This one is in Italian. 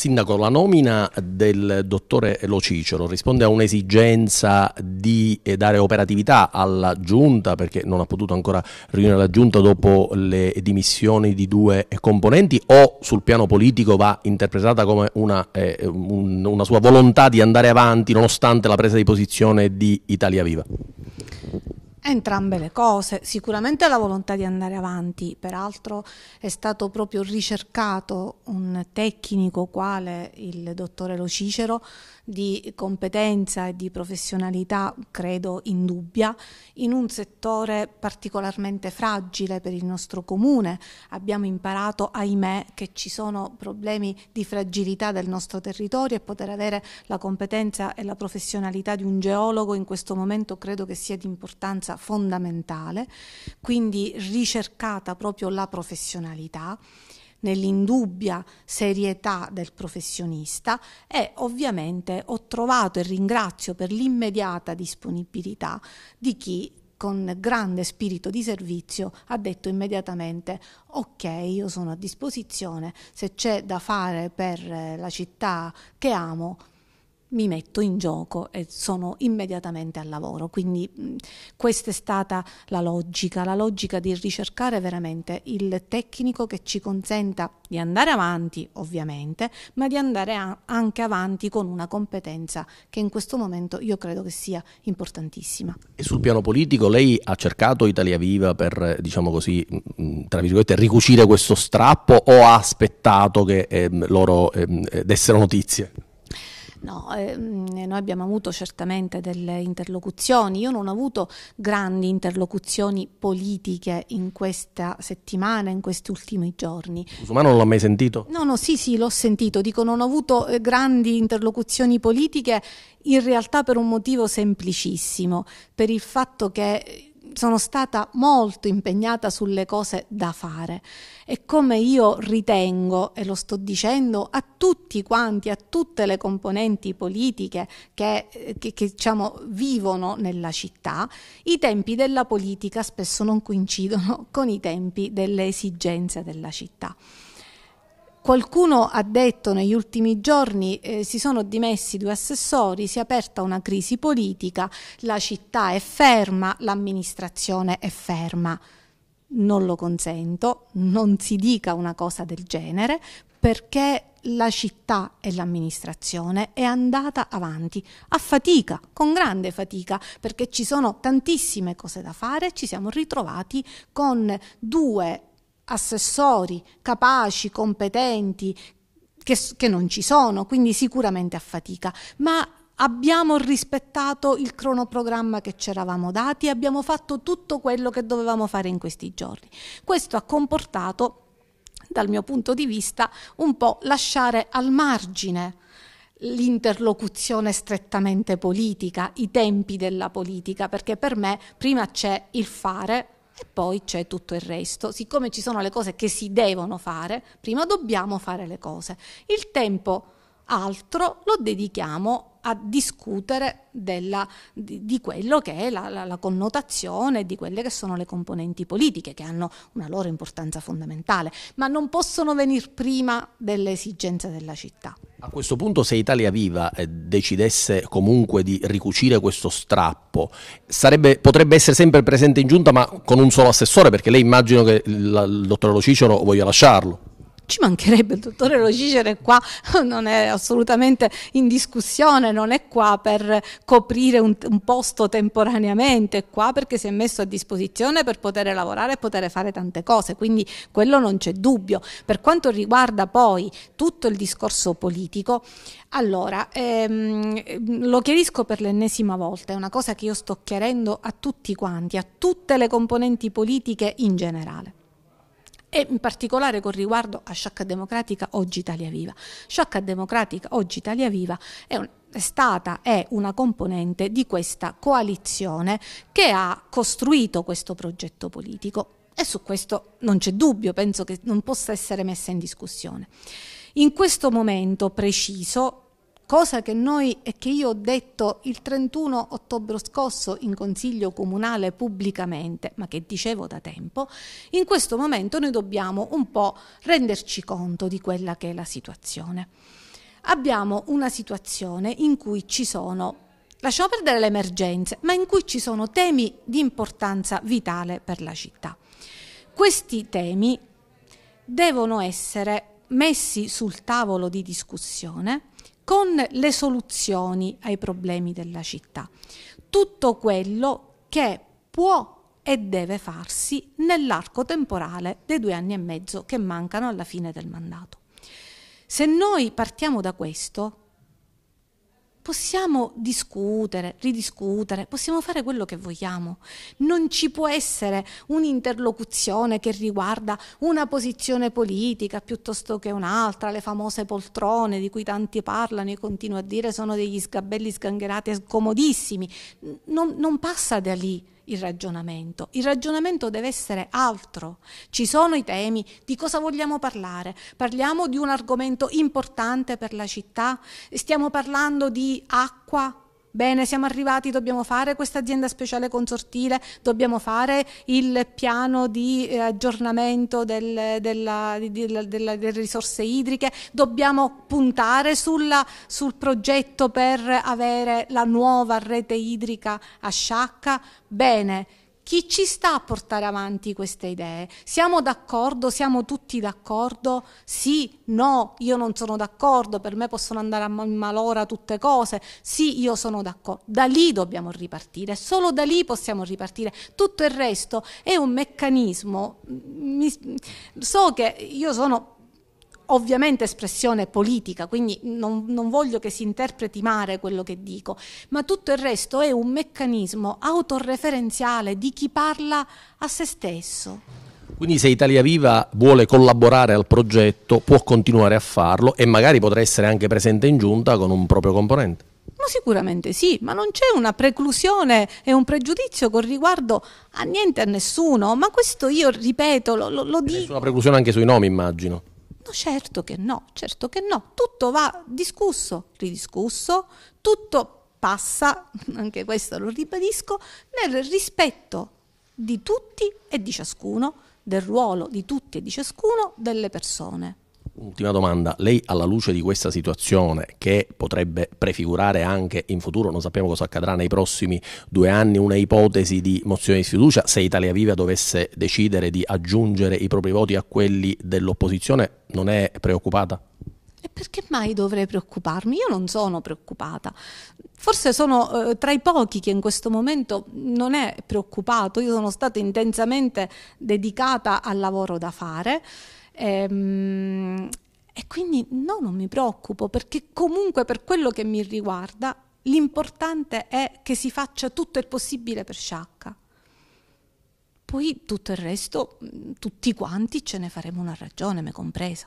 Sindaco, la nomina del dottore Lo Cicero risponde a un'esigenza di eh, dare operatività alla Giunta, perché non ha potuto ancora riunire la Giunta dopo le dimissioni di due componenti, o sul piano politico va interpretata come una, eh, un, una sua volontà di andare avanti nonostante la presa di posizione di Italia Viva? Entrambe le cose, sicuramente la volontà di andare avanti, peraltro è stato proprio ricercato un tecnico quale il dottore Lo Cicero di competenza e di professionalità, credo indubbia, in un settore particolarmente fragile per il nostro comune. Abbiamo imparato, ahimè, che ci sono problemi di fragilità del nostro territorio e poter avere la competenza e la professionalità di un geologo in questo momento credo che sia di importanza cosa fondamentale, quindi ricercata proprio la professionalità nell'indubbia serietà del professionista e ovviamente ho trovato e ringrazio per l'immediata disponibilità di chi con grande spirito di servizio ha detto immediatamente ok io sono a disposizione se c'è da fare per la città che amo mi metto in gioco e sono immediatamente al lavoro. Quindi mh, questa è stata la logica, la logica di ricercare veramente il tecnico che ci consenta di andare avanti, ovviamente, ma di andare a- anche avanti con una competenza che in questo momento io credo che sia importantissima. E sul piano politico lei ha cercato Italia Viva per, diciamo così, mh, tra virgolette, ricucire questo strappo o ha aspettato che ehm, loro ehm, dessero notizie? No, ehm, noi abbiamo avuto certamente delle interlocuzioni, io non ho avuto grandi interlocuzioni politiche in questa settimana, in questi ultimi giorni. Usumano non l'ho mai sentito? No, no, sì, sì, l'ho sentito, dico non ho avuto eh, grandi interlocuzioni politiche in realtà per un motivo semplicissimo, per il fatto che sono stata molto impegnata sulle cose da fare e come io ritengo, e lo sto dicendo a tutti quanti, a tutte le componenti politiche che, eh, che, che diciamo, vivono nella città, i tempi della politica spesso non coincidono con i tempi delle esigenze della città. Qualcuno ha detto negli ultimi giorni eh, si sono dimessi due assessori, si è aperta una crisi politica, la città è ferma, l'amministrazione è ferma. Non lo consento, non si dica una cosa del genere perché la città e l'amministrazione è andata avanti a fatica, con grande fatica, perché ci sono tantissime cose da fare, e ci siamo ritrovati con due assessori capaci, competenti, che, che non ci sono, quindi sicuramente a fatica, ma abbiamo rispettato il cronoprogramma che ci eravamo dati e abbiamo fatto tutto quello che dovevamo fare in questi giorni. Questo ha comportato, dal mio punto di vista, un po' lasciare al margine l'interlocuzione strettamente politica, i tempi della politica, perché per me prima c'è il fare, e poi c'è tutto il resto. Siccome ci sono le cose che si devono fare, prima dobbiamo fare le cose. Il tempo altro lo dedichiamo a discutere della, di, di, quello che è la, la, la connotazione di quelle che sono le componenti politiche, che hanno una loro importanza fondamentale, ma non possono venire prima delle esigenze della città. A questo punto se Italia Viva eh, decidesse comunque di ricucire questo strappo, sarebbe, potrebbe essere sempre presente in giunta ma con un solo assessore perché lei immagino che il, il dottor Lo Cicero voglia lasciarlo ci mancherebbe il dottore Lo è qua, non è assolutamente in discussione, non è qua per coprire un, un posto temporaneamente, è qua perché si è messo a disposizione per poter lavorare e poter fare tante cose, quindi quello non c'è dubbio. Per quanto riguarda poi tutto il discorso politico, allora, ehm, lo chiarisco per l'ennesima volta, è una cosa che io sto chiarendo a tutti quanti, a tutte le componenti politiche in generale e in particolare con riguardo a Sciacca Democratica oggi Italia Viva. Sciacca Democratica oggi Italia Viva è un è stata è una componente di questa coalizione che ha costruito questo progetto politico e su questo non c'è dubbio, penso che non possa essere messa in discussione. In questo momento preciso cosa che noi e che io ho detto il 31 ottobre scorso in Consiglio Comunale pubblicamente, ma che dicevo da tempo, in questo momento noi dobbiamo un po' renderci conto di quella che è la situazione. Abbiamo una situazione in cui ci sono, lasciamo perdere le emergenze, ma in cui ci sono temi di importanza vitale per la città. Questi temi devono essere messi sul tavolo di discussione con le soluzioni ai problemi della città. Tutto quello che può e deve farsi nell'arco temporale dei due anni e mezzo che mancano alla fine del mandato. Se noi partiamo da questo, possiamo discutere, ridiscutere, possiamo fare quello che vogliamo. Non ci può essere un'interlocuzione che riguarda una posizione politica piuttosto che un'altra, le famose poltrone di cui tanti parlano e continuo a dire sono degli sgabelli sgangherati e scomodissimi. Non, non passa da lì il ragionamento. Il ragionamento deve essere altro. Ci sono i temi, di cosa vogliamo parlare? Parliamo di un argomento importante per la città? Stiamo parlando di acqua? Bene, siamo arrivati, dobbiamo fare questa azienda speciale consortile, dobbiamo fare il piano di eh, aggiornamento del, della, di, della, della, delle risorse idriche, dobbiamo puntare sulla, sul progetto per avere la nuova rete idrica a Sciacca. Bene, chi ci sta a portare avanti queste idee? Siamo d'accordo? Siamo tutti d'accordo? Sì, no, io non sono d'accordo, per me possono andare a malora tutte cose, sì, io sono d'accordo. Da lì dobbiamo ripartire, solo da lì possiamo ripartire. Tutto il resto è un meccanismo. Mi, so che io sono ovviamente espressione politica, quindi non, non, voglio che si interpreti male quello che dico, ma tutto il resto è un meccanismo autorreferenziale di chi parla a se stesso. Quindi se Italia Viva vuole collaborare al progetto può continuare a farlo e magari potrà essere anche presente in giunta con un proprio componente. Ma sicuramente sì, ma non c'è una preclusione e un pregiudizio con riguardo a niente, a nessuno, ma questo io ripeto, lo, lo, lo eh, dico. C'è una preclusione anche sui nomi immagino. No, certo che no, certo che no. Tutto va discusso, ridiscusso, tutto passa, anche questo lo ribadisco, nel rispetto di tutti e di ciascuno, del ruolo di tutti e di ciascuno delle persone. Ultima domanda, lei alla luce di questa situazione che potrebbe prefigurare anche in futuro, non sappiamo cosa accadrà nei prossimi due anni, una ipotesi di mozione di sfiducia, se Italia Viva dovesse decidere di aggiungere i propri voti a quelli dell'opposizione, non è preoccupata? E perché mai dovrei preoccuparmi? Io non sono preoccupata. Forse sono eh, tra i pochi che in questo momento non è preoccupato. Io sono stata intensamente dedicata al lavoro da fare. Ehm, e quindi no, non mi preoccupo perché comunque per quello che mi riguarda l'importante è che si faccia tutto il possibile per Sciacca. Poi tutto il resto, mm, tutti quanti ce ne faremo una ragione, me compresa.